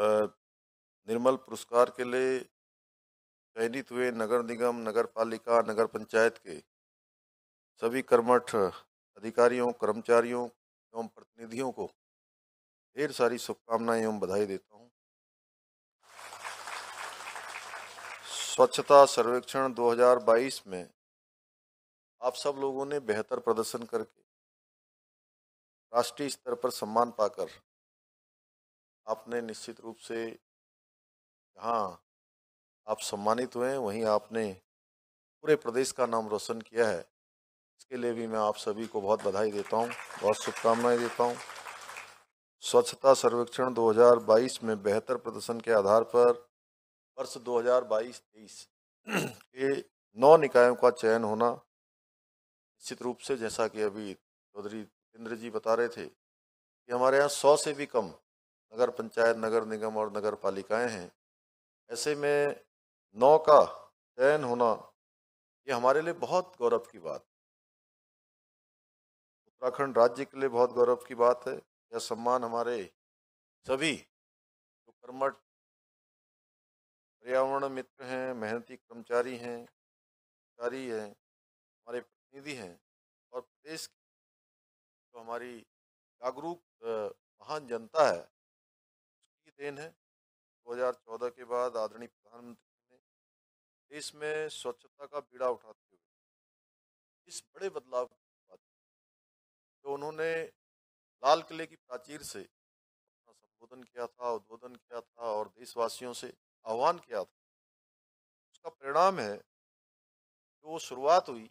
निर्मल पुरस्कार के लिए चयनित हुए नगर निगम नगर पालिका नगर पंचायत के सभी कर्मठ अधिकारियों कर्मचारियों एवं प्रतिनिधियों को ढेर सारी शुभकामनाएं एवं बधाई देता हूं। स्वच्छता सर्वेक्षण 2022 में आप सब लोगों ने बेहतर प्रदर्शन करके राष्ट्रीय स्तर पर सम्मान पाकर आपने निश्चित रूप से जहाँ आप सम्मानित हुए वहीं आपने पूरे प्रदेश का नाम रोशन किया है इसके लिए भी मैं आप सभी को बहुत बधाई देता हूँ बहुत शुभकामनाएं देता हूँ स्वच्छता सर्वेक्षण 2022 में बेहतर प्रदर्शन के आधार पर वर्ष 2022-23 के नौ निकायों का चयन होना निश्चित रूप से जैसा कि अभी चौधरी इंद्र जी बता रहे थे कि हमारे यहाँ सौ से भी कम नगर पंचायत नगर निगम और नगर पालिकाएँ हैं ऐसे में नौ का चयन होना ये हमारे लिए बहुत गौरव की बात उत्तराखंड राज्य के लिए बहुत गौरव की बात है यह सम्मान हमारे सभी जो कर्मठ पर्यावरण मित्र हैं मेहनती कर्मचारी हैं कर्मचारी हैं हमारे प्रतिनिधि हैं और प्रदेश की जो हमारी जागरूक महान जनता है देन है 2014 के बाद आदरणीय प्रधानमंत्री ने देश में स्वच्छता का बीड़ा उठाते हुए इस बड़े बदलाव की जो उन्होंने लाल किले की प्राचीर से अपना संबोधन किया था उद्बोधन किया था और देशवासियों से आह्वान किया था उसका परिणाम है जो शुरुआत हुई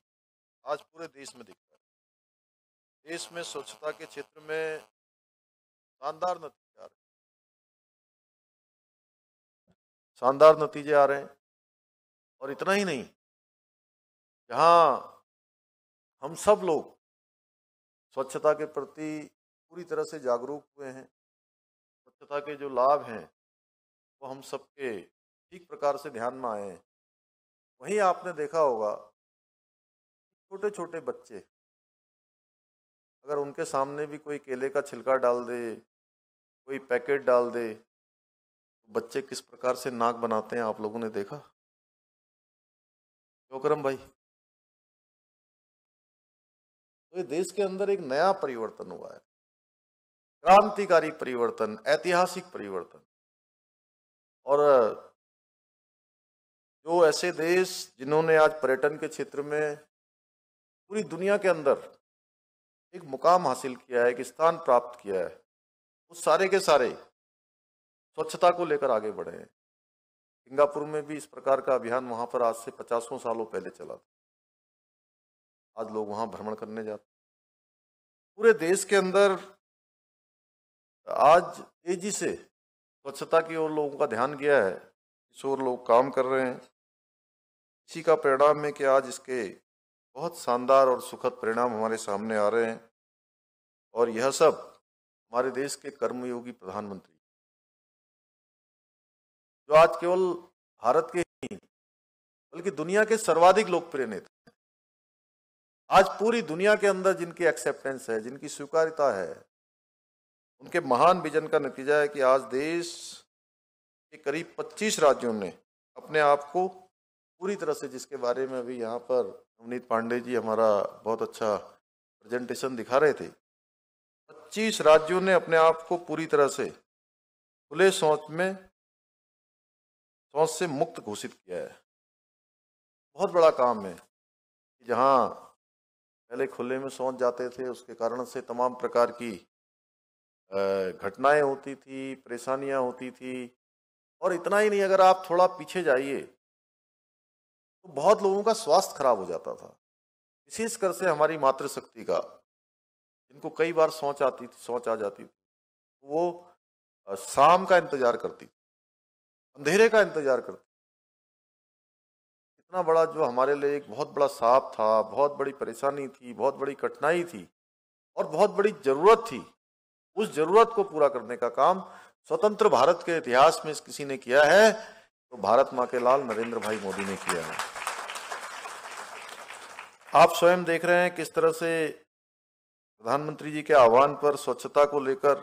आज पूरे देश में रहा है देश में स्वच्छता के क्षेत्र में शानदार नतीजे शानदार नतीजे आ रहे हैं और इतना ही नहीं जहाँ हम सब लोग स्वच्छता के प्रति पूरी तरह से जागरूक हुए हैं स्वच्छता के जो लाभ हैं वो हम सबके ठीक प्रकार से ध्यान में आए हैं वहीं आपने देखा होगा छोटे छोटे बच्चे अगर उनके सामने भी कोई केले का छिलका डाल दे कोई पैकेट डाल दे बच्चे किस प्रकार से नाक बनाते हैं आप लोगों ने देखा क्यों भाई तो ये देश के अंदर एक नया परिवर्तन हुआ है क्रांतिकारी परिवर्तन ऐतिहासिक परिवर्तन और जो ऐसे देश जिन्होंने आज पर्यटन के क्षेत्र में पूरी दुनिया के अंदर एक मुकाम हासिल किया है एक स्थान प्राप्त किया है उस सारे के सारे स्वच्छता को लेकर आगे बढ़े हैं सिंगापुर में भी इस प्रकार का अभियान वहाँ पर आज से पचासों सालों पहले चला था आज लोग वहाँ भ्रमण करने जाते पूरे देश के अंदर आज तेजी से स्वच्छता की ओर लोगों का ध्यान गया है इस ओर लोग काम कर रहे हैं इसी का परिणाम है कि आज इसके बहुत शानदार और सुखद परिणाम हमारे सामने आ रहे हैं और यह सब हमारे देश के कर्मयोगी प्रधानमंत्री जो आज केवल भारत के ही बल्कि दुनिया के सर्वाधिक लोकप्रिय नेता आज पूरी दुनिया के अंदर जिनकी एक्सेप्टेंस है जिनकी स्वीकारिता है उनके महान विजन का नतीजा है कि आज देश के करीब 25 राज्यों ने अपने आप को पूरी तरह से जिसके बारे में अभी यहाँ पर नवनीत पांडे जी हमारा बहुत अच्छा प्रेजेंटेशन दिखा रहे थे 25 राज्यों ने अपने आप को पूरी तरह से खुले सोच में शौच तो से मुक्त घोषित किया है बहुत बड़ा काम है कि जहाँ पहले खुले में शौच जाते थे उसके कारण से तमाम प्रकार की घटनाएं होती थी परेशानियां होती थी और इतना ही नहीं अगर आप थोड़ा पीछे जाइए तो बहुत लोगों का स्वास्थ्य खराब हो जाता था विशेषकर से हमारी मातृशक्ति का जिनको कई बार सोच आती थी सोच आ जाती थी वो शाम का इंतजार करती थी अंधेरे का इंतजार करते इतना बड़ा जो हमारे लिए एक बहुत बड़ा साप था बहुत बड़ी परेशानी थी बहुत बड़ी कठिनाई थी और बहुत बड़ी जरूरत थी उस जरूरत को पूरा करने का काम स्वतंत्र भारत के इतिहास में किसी ने किया है तो भारत माँ के लाल नरेंद्र भाई मोदी ने किया है आप स्वयं देख रहे हैं किस तरह से प्रधानमंत्री जी के आह्वान पर स्वच्छता को लेकर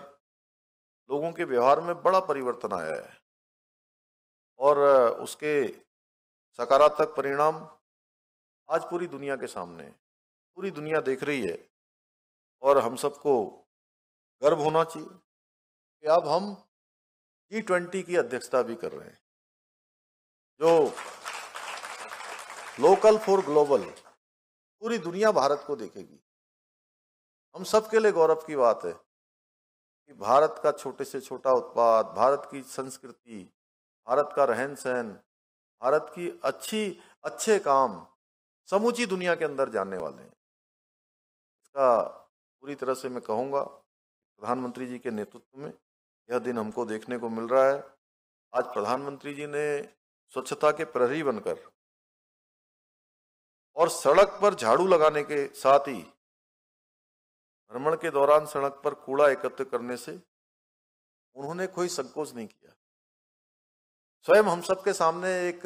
लोगों के व्यवहार में बड़ा परिवर्तन आया है और उसके सकारात्मक परिणाम आज पूरी दुनिया के सामने पूरी दुनिया देख रही है और हम सबको गर्व होना चाहिए कि अब हम जी ट्वेंटी की अध्यक्षता भी कर रहे हैं जो लोकल फॉर ग्लोबल पूरी दुनिया भारत को देखेगी हम सबके लिए गौरव की बात है कि भारत का छोटे से छोटा उत्पाद भारत की संस्कृति भारत का रहन सहन भारत की अच्छी अच्छे काम समूची दुनिया के अंदर जानने वाले हैं इसका पूरी तरह से मैं कहूँगा प्रधानमंत्री जी के नेतृत्व में यह दिन हमको देखने को मिल रहा है आज प्रधानमंत्री जी ने स्वच्छता के प्रहरी बनकर और सड़क पर झाड़ू लगाने के साथ ही भ्रमण के दौरान सड़क पर कूड़ा एकत्र करने से उन्होंने कोई संकोच नहीं किया स्वयं हम सब के सामने एक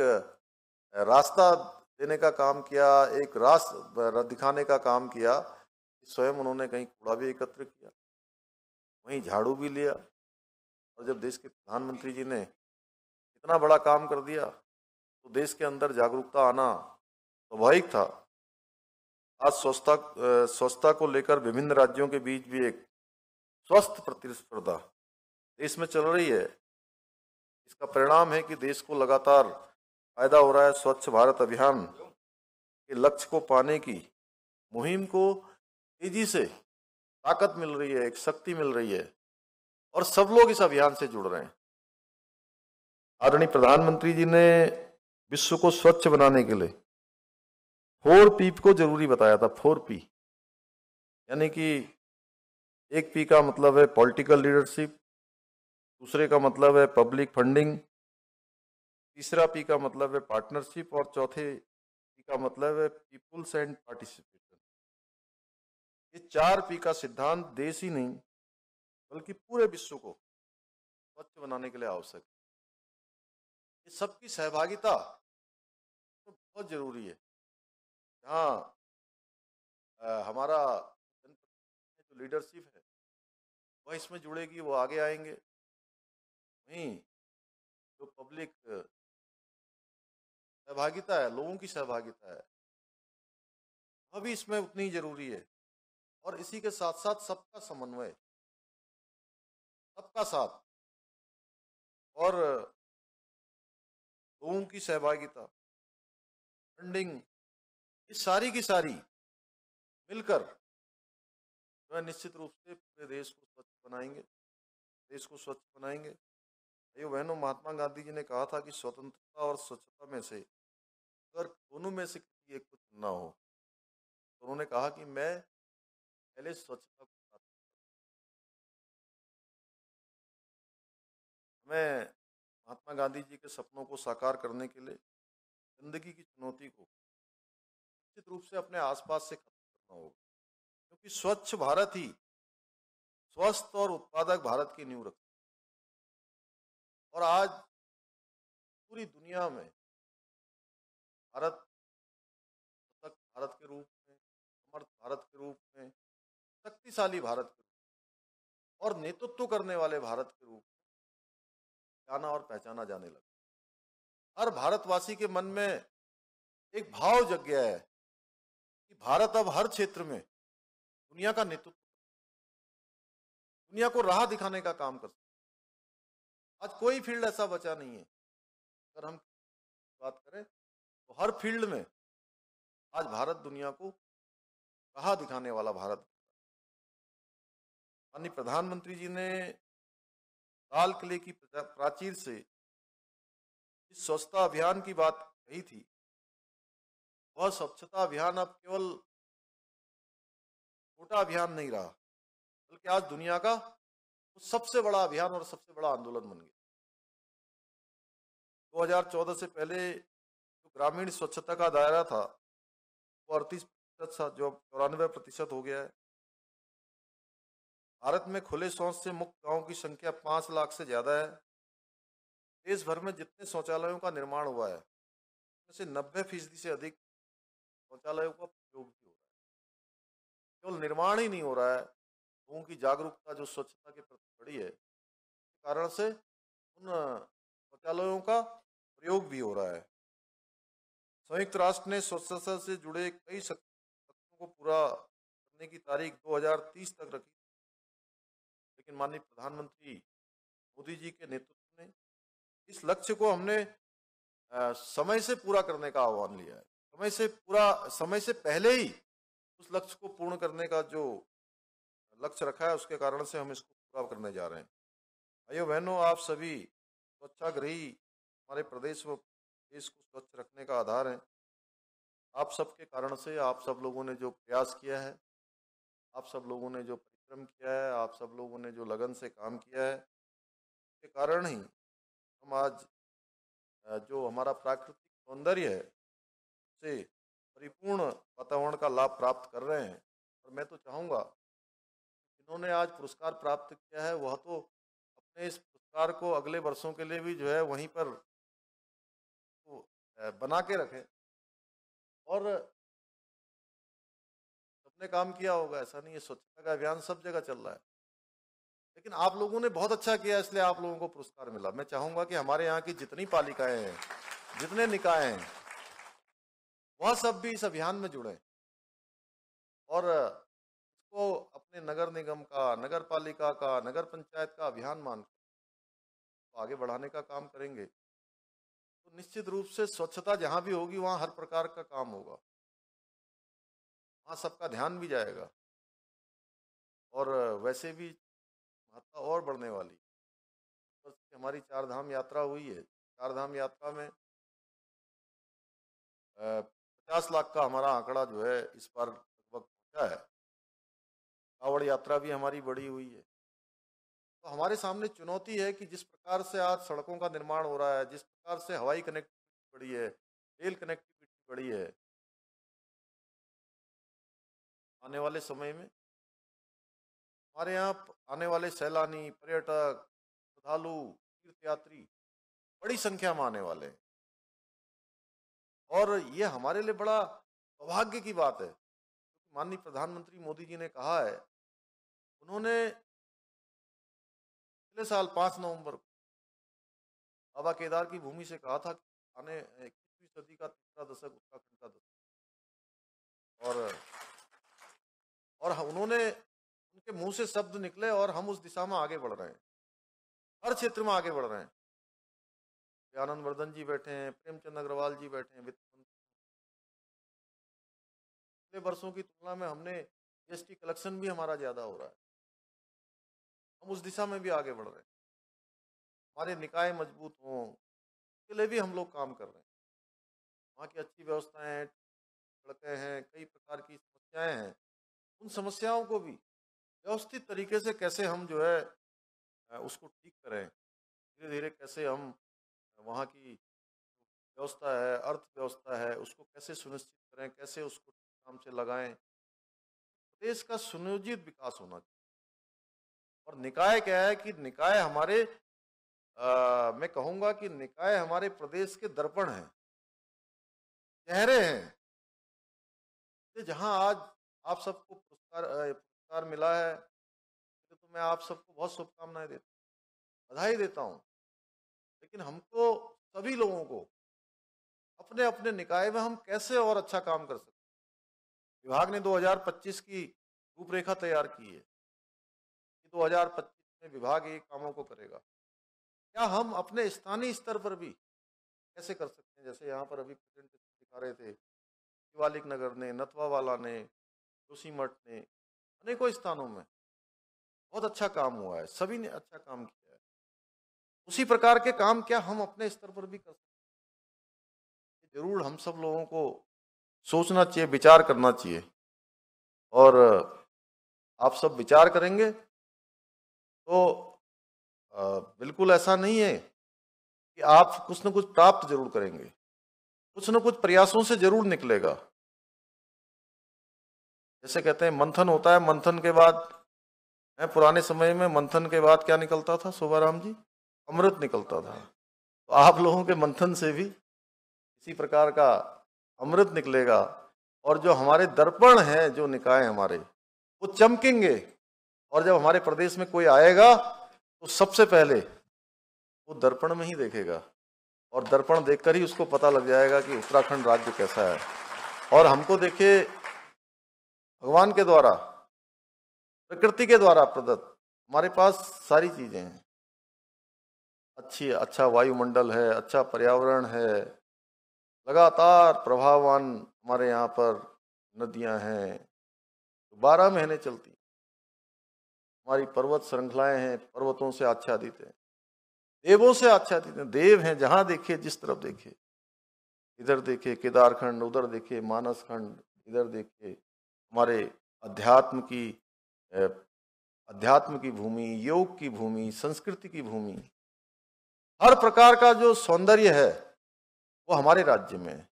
रास्ता देने का काम किया एक रास्ता दिखाने का काम किया स्वयं उन्होंने कहीं कूड़ा भी एकत्र किया वहीं झाड़ू भी लिया और जब देश के प्रधानमंत्री जी ने इतना बड़ा काम कर दिया तो देश के अंदर जागरूकता आना स्वाभाविक था आज स्वच्छता स्वच्छता को लेकर विभिन्न राज्यों के बीच भी एक स्वस्थ प्रतिस्पर्धा देश में चल रही है इसका परिणाम है कि देश को लगातार फायदा हो रहा है स्वच्छ भारत अभियान के लक्ष्य को पाने की मुहिम को तेजी से ताकत मिल रही है एक शक्ति मिल रही है और सब लोग इस अभियान से जुड़ रहे हैं आदरणीय प्रधानमंत्री जी ने विश्व को स्वच्छ बनाने के लिए फोर पी को जरूरी बताया था फोर पी यानी कि एक पी का मतलब है पॉलिटिकल लीडरशिप दूसरे का मतलब है पब्लिक फंडिंग तीसरा पी का मतलब है पार्टनरशिप और चौथे पी का मतलब है पीपुल्स एंड पार्टिसिपेशन ये चार पी का सिद्धांत देश ही नहीं बल्कि पूरे विश्व को स्वच्छ बनाने के लिए आवश्यक है ये सबकी सहभागिता तो बहुत जरूरी है जहाँ हमारा जो लीडरशिप है वह इसमें जुड़ेगी वो आगे आएंगे नहीं जो तो पब्लिक सहभागिता है लोगों की सहभागिता है वह भी इसमें उतनी जरूरी है और इसी के साथ साथ सबका समन्वय सबका साथ और लोगों की सहभागिता फंडिंग इस सारी की सारी मिलकर जो निश्चित रूप से पूरे देश को स्वच्छ बनाएंगे देश को स्वच्छ बनाएंगे भाइयों बहनों महात्मा गांधी जी ने कहा था कि स्वतंत्रता और स्वच्छता में से अगर दोनों में से किसी एक को चुनना हो तो उन्होंने कहा कि मैं पहले स्वच्छता को हमें महात्मा गांधी जी के सपनों को साकार करने के लिए जिंदगी की चुनौती को निश्चित रूप से अपने आसपास से खत्म करना होगा क्योंकि स्वच्छ भारत ही स्वस्थ और उत्पादक भारत की नींव रखता और आज पूरी दुनिया में भारत तक भारत के रूप में समर्थ भारत के रूप में शक्तिशाली भारत के रूप में और नेतृत्व करने वाले भारत के रूप में जाना और पहचाना जाने लगा हर भारतवासी के मन में एक भाव जग गया है कि भारत अब हर क्षेत्र में दुनिया का नेतृत्व दुनिया को राह दिखाने का काम कर सकता आज कोई फील्ड ऐसा बचा नहीं है अगर हम बात करें तो हर फील्ड में आज भारत दुनिया को कहा दिखाने वाला भारत माननीय प्रधानमंत्री जी ने लाल किले की प्राचीर से इस स्वच्छता अभियान की बात कही थी वह स्वच्छता अभियान अब केवल छोटा अभियान नहीं रहा बल्कि आज दुनिया का सबसे बड़ा अभियान और सबसे बड़ा आंदोलन बन गया 2014 से पहले जो ग्रामीण स्वच्छता का दायरा था वो अड़तीस प्रतिशत था जो चौरानवे प्रतिशत हो गया है भारत में खुले शौच से मुक्त गांवों की संख्या पांच लाख से ज़्यादा है देश भर में जितने शौचालयों का निर्माण हुआ है उनमें से नब्बे फीसदी से अधिक शौचालयों का प्रयोग भी हो रहा है केवल निर्माण ही नहीं हो रहा है लोगों की जागरूकता जो स्वच्छता के प्रति बढ़ी है कारण से उन शौचालयों का प्रयोग भी हो रहा है संयुक्त राष्ट्र ने स्वच्छता से जुड़े कई शक्तियों को पूरा करने की तारीख 2030 तक रखी लेकिन माननीय प्रधानमंत्री मोदी जी के नेतृत्व में इस लक्ष्य को हमने समय से पूरा करने का आह्वान लिया है समय से पूरा समय से पहले ही उस लक्ष्य को पूर्ण करने का जो लक्ष्य रखा है उसके कारण से हम इसको पूरा करने जा रहे हैं भाइयों बहनों आप सभी स्वच्छाग्रही हमारे प्रदेश व देश को स्वच्छ रखने का आधार है आप सबके कारण से आप सब लोगों ने जो प्रयास किया है आप सब लोगों ने जो परिश्रम किया है आप सब लोगों ने जो लगन से काम किया है के कारण ही हम आज जो हमारा प्राकृतिक सौंदर्य है से परिपूर्ण वातावरण का लाभ प्राप्त कर रहे हैं और मैं तो चाहूँगा जिन्होंने आज पुरस्कार प्राप्त किया है वह तो अपने इस पुरस्कार को अगले वर्षों के लिए भी जो है वहीं पर तो बना के रखें और सबने काम किया होगा ऐसा नहीं है स्वच्छता का अभियान सब जगह चल रहा है लेकिन आप लोगों ने बहुत अच्छा किया इसलिए आप लोगों को पुरस्कार मिला मैं चाहूंगा कि हमारे यहाँ की जितनी पालिकाएं हैं जितने निकाय हैं वह सब भी इस अभियान में जुड़े और को अपने नगर निगम का नगर पालिका का नगर पंचायत का अभियान मानकर तो आगे बढ़ाने का काम करेंगे तो निश्चित रूप से स्वच्छता जहाँ भी होगी वहाँ हर प्रकार का काम होगा वहाँ सबका ध्यान भी जाएगा और वैसे भी महत्ता और बढ़ने वाली तो हमारी चार धाम यात्रा हुई है चार धाम यात्रा में पचास लाख का हमारा आंकड़ा जो है इस बार लगभग पहुंचा है कावड़ यात्रा भी हमारी बड़ी हुई है तो हमारे सामने चुनौती है कि जिस प्रकार से आज सड़कों का निर्माण हो रहा है जिस प्रकार से हवाई कनेक्टिविटी बढ़ी है रेल कनेक्टिविटी बढ़ी है आने वाले समय में हमारे यहाँ आने वाले सैलानी पर्यटक श्रद्धालु तीर्थयात्री बड़ी संख्या में आने वाले हैं और ये हमारे लिए बड़ा सौभाग्य की बात है क्योंकि माननीय प्रधानमंत्री मोदी जी ने कहा है उन्होंने पिछले साल पाँच नवंबर को बाबा केदार की भूमि से कहा था कि आने इक्कीसवीं सदी का तीसरा दशक उत्तराखंड का दशक और और उन्होंने उनके मुंह से शब्द निकले और हम उस दिशा में आगे बढ़ रहे हैं हर क्षेत्र में आगे बढ़ रहे हैं आनंद वर्धन जी बैठे हैं प्रेमचंद अग्रवाल जी बैठे हैं वित्त मंत्री पिछले वर्षों की तुलना में हमने जीएसटी कलेक्शन भी हमारा ज्यादा हो रहा है हम उस दिशा में भी आगे बढ़ रहे हैं हमारे निकाय मजबूत हों उसके लिए भी हम लोग काम कर रहे हैं वहाँ की अच्छी व्यवस्थाएं सड़कें हैं कई प्रकार की समस्याएं हैं उन समस्याओं को भी व्यवस्थित तरीके से कैसे हम जो है उसको ठीक करें धीरे धीरे कैसे हम वहाँ की व्यवस्था है अर्थव्यवस्था है उसको कैसे सुनिश्चित करें कैसे उसको काम से लगाएं देश का सुनियोजित विकास होना चाहिए और निकाय क्या है कि निकाय हमारे आ, मैं कहूंगा कि निकाय हमारे प्रदेश के दर्पण हैं चेहरे हैं जहाँ आज आप सबको पुरस्कार पुरस्कार मिला है तो मैं आप सबको बहुत शुभकामनाएं देता बधाई देता हूँ लेकिन हमको सभी लोगों को अपने अपने निकाय में हम कैसे और अच्छा काम कर सकते विभाग ने 2025 की रूपरेखा तैयार की है 2025 में विभाग ये कामों को करेगा क्या हम अपने स्थानीय स्तर पर भी कैसे कर सकते हैं जैसे यहाँ पर अभी प्रेजेंटेशन दिखा रहे थे शिवालिक नगर ने नतवा वाला ने जोशीमठ ने अनेकों स्थानों में बहुत अच्छा काम हुआ है सभी ने अच्छा काम किया है उसी प्रकार के काम क्या हम अपने स्तर पर भी कर सकते हैं जरूर हम सब लोगों को सोचना चाहिए विचार करना चाहिए और आप सब विचार करेंगे तो आ, बिल्कुल ऐसा नहीं है कि आप कुछ ना कुछ प्राप्त जरूर करेंगे कुछ ना कुछ प्रयासों से जरूर निकलेगा जैसे कहते हैं मंथन होता है मंथन के बाद है पुराने समय में मंथन के बाद क्या निकलता था राम जी अमृत निकलता था तो आप लोगों के मंथन से भी इसी प्रकार का अमृत निकलेगा और जो हमारे दर्पण है जो निकाय हमारे वो चमकेंगे और जब हमारे प्रदेश में कोई आएगा तो सबसे पहले वो दर्पण में ही देखेगा और दर्पण देखकर ही उसको पता लग जाएगा कि उत्तराखंड राज्य कैसा है और हमको देखे भगवान के द्वारा प्रकृति के द्वारा प्रदत्त हमारे पास सारी चीजें हैं अच्छी अच्छा वायुमंडल है अच्छा पर्यावरण है लगातार प्रभावान हमारे यहाँ पर नदियाँ हैं बारह महीने चलती हमारी पर्वत श्रृंखलाएं हैं पर्वतों से आच्छादित है देवों से आच्छादित है देव हैं जहां देखे जिस तरफ देखे इधर देखे केदारखंड उधर देखे मानस खंड इधर देखे हमारे अध्यात्म की अध्यात्म की भूमि योग की भूमि संस्कृति की भूमि हर प्रकार का जो सौंदर्य है वो हमारे राज्य में है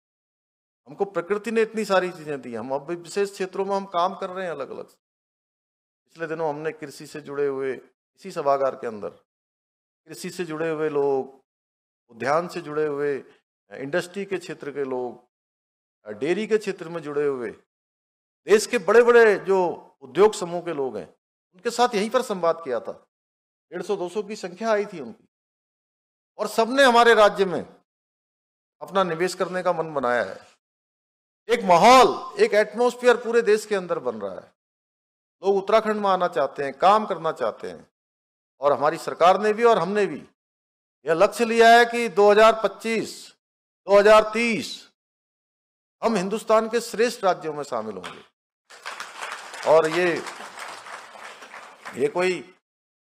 हमको प्रकृति ने इतनी सारी चीजें दी हम अब विशेष क्षेत्रों में हम काम कर रहे हैं अलग अलग से पिछले दिनों हमने कृषि से जुड़े हुए इसी सभागार के अंदर कृषि से जुड़े हुए लोग उद्यान से जुड़े हुए इंडस्ट्री के क्षेत्र के लोग डेयरी के क्षेत्र में जुड़े हुए देश के बड़े बड़े जो उद्योग समूह के लोग हैं उनके साथ यहीं पर संवाद किया था डेढ़ सौ दो सौ की संख्या आई थी उनकी और सबने हमारे राज्य में अपना निवेश करने का मन बनाया है एक माहौल एक एटमोस्फियर पूरे देश के अंदर बन रहा है लोग उत्तराखंड में आना चाहते हैं काम करना चाहते हैं और हमारी सरकार ने भी और हमने भी यह लक्ष्य लिया है कि 2025, 2030 हम हिंदुस्तान के श्रेष्ठ राज्यों में शामिल होंगे और ये ये कोई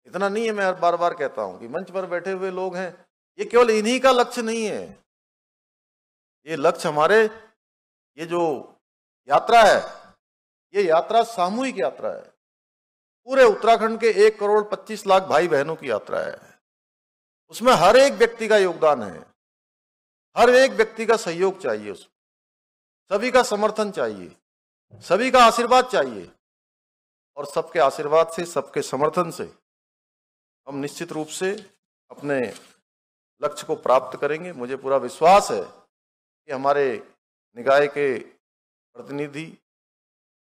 इतना नहीं है मैं बार बार कहता हूं कि मंच पर बैठे हुए लोग हैं ये केवल इन्हीं का लक्ष्य नहीं है ये लक्ष्य हमारे ये जो यात्रा है ये यात्रा सामूहिक यात्रा है पूरे उत्तराखंड के एक करोड़ पच्चीस लाख भाई बहनों की यात्रा है उसमें हर एक व्यक्ति का योगदान है हर एक व्यक्ति का सहयोग चाहिए उसमें सभी का समर्थन चाहिए सभी का आशीर्वाद चाहिए और सबके आशीर्वाद से सबके समर्थन से हम निश्चित रूप से अपने लक्ष्य को प्राप्त करेंगे मुझे पूरा विश्वास है कि हमारे निकाय के प्रतिनिधि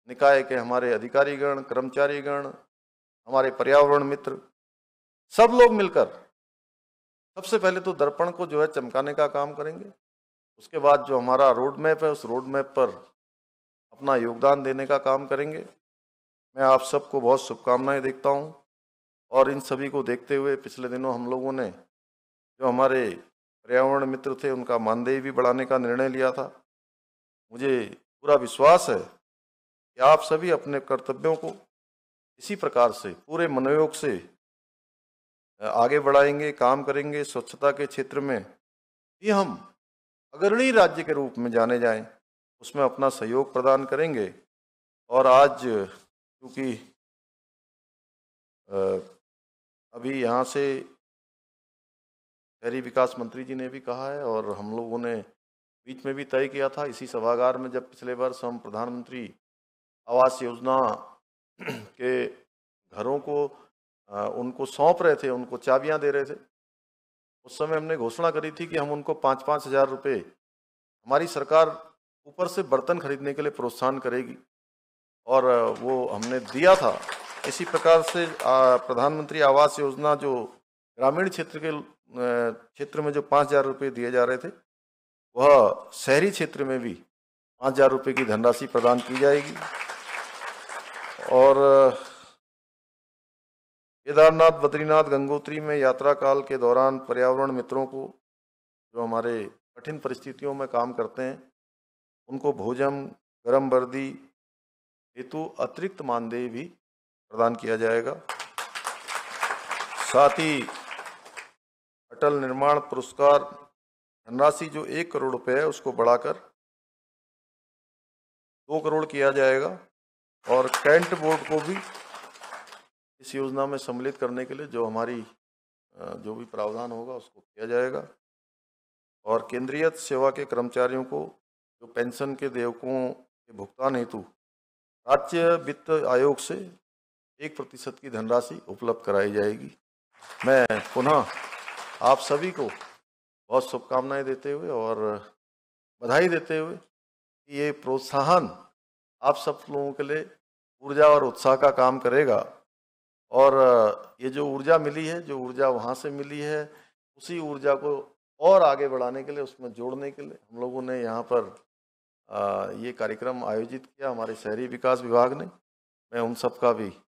निकाय के हमारे अधिकारीगण कर्मचारीगण हमारे पर्यावरण मित्र सब लोग मिलकर सबसे पहले तो दर्पण को जो है चमकाने का काम करेंगे उसके बाद जो हमारा रोड मैप है उस रोड मैप पर अपना योगदान देने का काम करेंगे मैं आप सबको बहुत शुभकामनाएं देखता हूं और इन सभी को देखते हुए पिछले दिनों हम लोगों ने जो हमारे पर्यावरण मित्र थे उनका मानदेय भी बढ़ाने का निर्णय लिया था मुझे पूरा विश्वास है कि आप सभी अपने कर्तव्यों को इसी प्रकार से पूरे मनोयोग से आगे बढ़ाएंगे काम करेंगे स्वच्छता के क्षेत्र में भी हम अग्रणी राज्य के रूप में जाने जाएं उसमें अपना सहयोग प्रदान करेंगे और आज क्योंकि अभी यहाँ से शहरी विकास मंत्री जी ने भी कहा है और हम लोगों ने बीच में भी तय किया था इसी सभागार में जब पिछले वर्ष हम प्रधानमंत्री आवास योजना के घरों को आ, उनको सौंप रहे थे उनको चाबियां दे रहे थे उस समय हमने घोषणा करी थी कि हम उनको पाँच पाँच हज़ार रुपये हमारी सरकार ऊपर से बर्तन खरीदने के लिए प्रोत्साहन करेगी और वो हमने दिया था इसी प्रकार से प्रधानमंत्री आवास योजना जो ग्रामीण क्षेत्र के क्षेत्र में जो पाँच हज़ार रुपये दिए जा रहे थे वह शहरी क्षेत्र में भी पाँच हज़ार रुपये की धनराशि प्रदान की जाएगी और केदारनाथ बद्रीनाथ गंगोत्री में यात्रा काल के दौरान पर्यावरण मित्रों को जो हमारे कठिन परिस्थितियों में काम करते हैं उनको भोजन गर्म वर्दी हेतु अतिरिक्त मानदेय भी प्रदान किया जाएगा साथ ही अटल निर्माण पुरस्कार धनराशि जो एक करोड़ रुपए है उसको बढ़ाकर दो करोड़ किया जाएगा और कैंट बोर्ड को भी इस योजना में सम्मिलित करने के लिए जो हमारी जो भी प्रावधान होगा उसको किया जाएगा और केंद्रीय सेवा के कर्मचारियों को जो पेंशन के देवकों के भुगतान हेतु राज्य वित्त आयोग से एक प्रतिशत की धनराशि उपलब्ध कराई जाएगी मैं पुनः आप सभी को बहुत शुभकामनाएं देते हुए और बधाई देते हुए कि ये प्रोत्साहन आप सब लोगों के लिए ऊर्जा और उत्साह का काम करेगा और ये जो ऊर्जा मिली है जो ऊर्जा वहाँ से मिली है उसी ऊर्जा को और आगे बढ़ाने के लिए उसमें जोड़ने के लिए हम लोगों ने यहाँ पर ये कार्यक्रम आयोजित किया हमारे शहरी विकास विभाग ने मैं उन सब का भी